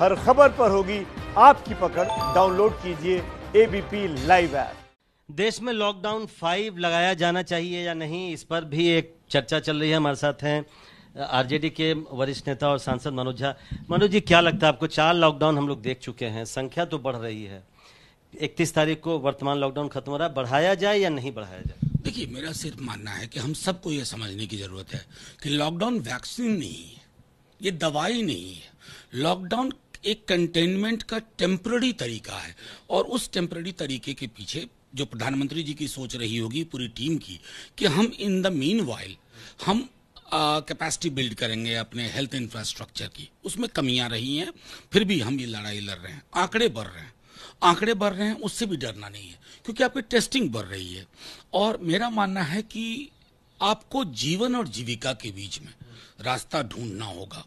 हर खबर पर होगी आपकी पकड़ डाउनलोड कीजिए एबीपी लाइव ऐप देश में लॉकडाउन फाइव लगाया जाना चाहिए या नहीं इस पर भी एक चर्चा चल रही है हमारे साथ हैं आरजेडी के वरिष्ठ नेता और सांसद मनोज झा मनोज जी क्या लगता है आपको चार लॉकडाउन हम लोग देख चुके हैं संख्या तो बढ़ रही है इकतीस तारीख को वर्तमान लॉकडाउन खत्म हो रहा है बढ़ाया जाए या नहीं बढ़ाया जाए देखिए मेरा सिर्फ मानना है कि हम सबको ये समझने की जरूरत है कि लॉकडाउन वैक्सीन नहीं है ये दवाई नहीं है लॉकडाउन एक कंटेनमेंट का टेम्प्ररी तरीका है और उस टेम्प्ररी तरीके के पीछे जो प्रधानमंत्री जी की सोच रही होगी पूरी टीम की कि हम इन द मीन वाइल हम कैपेसिटी बिल्ड करेंगे अपने हेल्थ इंफ्रास्ट्रक्चर की उसमें कमियां रही हैं फिर भी हम ये लड़ाई लड़ रहे हैं आंकड़े बढ़ रहे हैं आंकड़े बढ़ रहे हैं उससे भी डरना नहीं है क्योंकि आपकी टेस्टिंग बढ़ रही है और मेरा मानना है कि आपको जीवन और जीविका के बीच में रास्ता ढूंढना होगा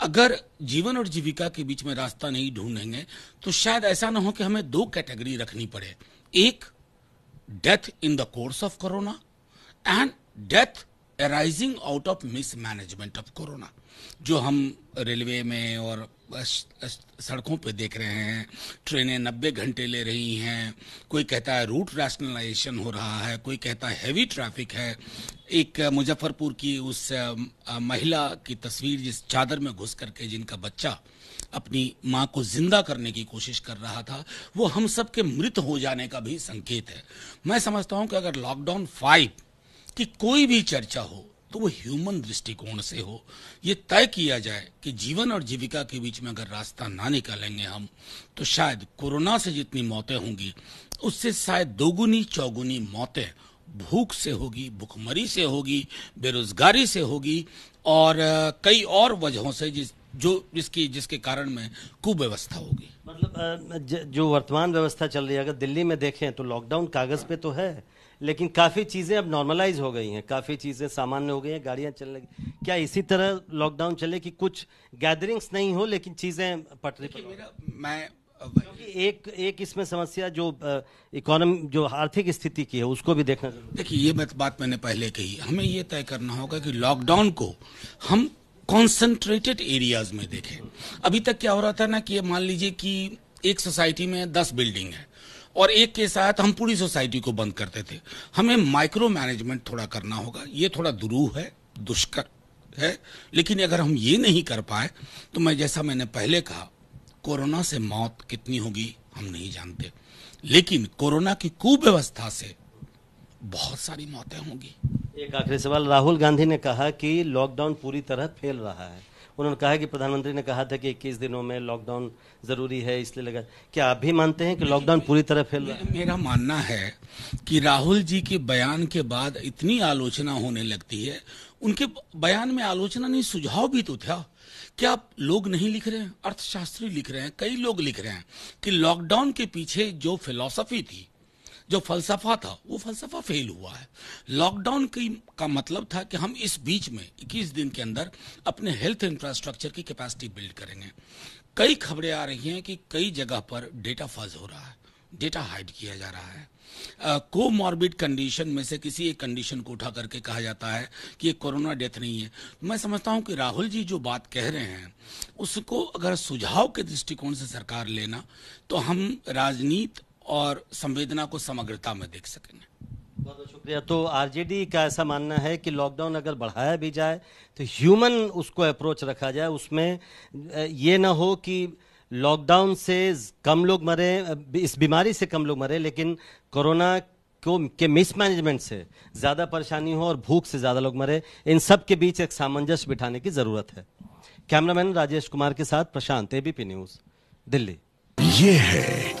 अगर जीवन और जीविका के बीच में रास्ता नहीं ढूंढेंगे तो शायद ऐसा ना हो कि हमें दो कैटेगरी रखनी पड़े एक death in the course of corona and death arising out of mismanagement of corona जो हम रेलवे में और सड़कों पे देख रहे हैं ट्रेनें नब्बे घंटे ले रही हैं कोई कहता है रूट रैशनलाइजेशन हो रहा है कोई कहता है हैवी ट्रैफिक है एक मुजफ्फरपुर की उस महिला की तस्वीर जिस चादर में घुस करके जिनका बच्चा अपनी माँ को जिंदा करने की कोशिश कर रहा था वो हम सब के मृत हो जाने का भी संकेत है मैं समझता हूँ कि अगर लॉकडाउन फाइव कि कोई भी चर्चा हो तो वो ह्यूमन दृष्टिकोण से हो ये तय किया जाए कि जीवन और जीविका के बीच में अगर रास्ता ना निकालेंगे हम तो शायद कोरोना से जितनी मौतें होंगी उससे शायद दोगुनी चौगुनी मौतें भूख से होगी भूखमरी से होगी बेरोजगारी से होगी और कई और वजहों से जिस जो जिसकी जिसके कारण में कुव्यवस्था होगी मतलब जो वर्तमान व्यवस्था चल रही है अगर दिल्ली में देखें तो लॉकडाउन कागज पे तो है लेकिन काफ़ी चीज़ें अब नॉर्मलाइज हो गई हैं काफ़ी चीज़ें सामान्य हो गई हैं गाड़ियां चलने लगी क्या इसी तरह लॉकडाउन चले कि कुछ गैदरिंग्स नहीं हो लेकिन चीज़ें पटरी पर मैं क्योंकि एक एक इसमें समस्या जो इकोनॉमी जो आर्थिक स्थिति की है उसको भी देखना देखिए ये बात मैंने पहले कही हमें ये तय करना होगा कि लॉकडाउन को हम कॉन्सेंट्रेटेड एरियाज में देखें अभी तक क्या हो रहा था ना कि मान लीजिए कि एक सोसाइटी में दस बिल्डिंग है और एक के साथ हम पूरी सोसाइटी को बंद करते थे हमें माइक्रो मैनेजमेंट थोड़ा करना होगा ये थोड़ा दुरूह है दुष्कर है लेकिन अगर हम ये नहीं कर पाए तो मैं जैसा मैंने पहले कहा कोरोना से मौत कितनी होगी हम नहीं जानते लेकिन कोरोना की कुव्यवस्था से बहुत सारी मौतें होंगी एक आखिरी सवाल राहुल गांधी ने कहा कि लॉकडाउन पूरी तरह फैल रहा है उन्होंने कहा कि प्रधानमंत्री ने कहा था कि 21 दिनों में लॉकडाउन जरूरी है इसलिए लगा क्या आप भी मानते हैं कि लॉकडाउन पूरी तरह फैल रहा है मेरा मानना है कि राहुल जी के बयान के बाद इतनी आलोचना होने लगती है उनके बयान में आलोचना नहीं सुझाव भी तो था क्या लोग नहीं लिख रहे हैं अर्थशास्त्री लिख रहे हैं कई लोग लिख रहे हैं कि लॉकडाउन के पीछे जो फिलॉसफी थी जो फलसफा था वो फलसफा फेल हुआ है लॉकडाउन की का मतलब था कि हम इस बीच में 21 दिन के अंदर अपने हेल्थ इंफ्रास्ट्रक्चर की कैपेसिटी बिल्ड करेंगे कई खबरें आ रही हैं कि कई जगह पर डेटा फर्ज हो रहा है डेटा हाइड किया जा रहा है को मॉर्बिड कंडीशन में से किसी एक कंडीशन को उठा करके कहा जाता है कि ये कोरोना डेथ नहीं है मैं समझता हूं कि राहुल जी जो बात कह रहे हैं उसको अगर सुझाव के दृष्टिकोण से सरकार लेना तो हम राजनीति और संवेदना को समग्रता में देख सकें बहुत बहुत शुक्रिया तो आरजेडी का ऐसा मानना है कि लॉकडाउन अगर बढ़ाया भी जाए तो ह्यूमन उसको अप्रोच रखा जाए उसमें ये ना हो कि लॉकडाउन से कम लोग मरे इस बीमारी से कम लोग मरे लेकिन कोरोना को के मिसमैनेजमेंट से ज़्यादा परेशानी हो और भूख से ज़्यादा लोग मरे इन सब के बीच एक सामंजस्य बिठाने की ज़रूरत है कैमरामैन राजेश कुमार के साथ प्रशांत एबीपी न्यूज़ दिल्ली ये है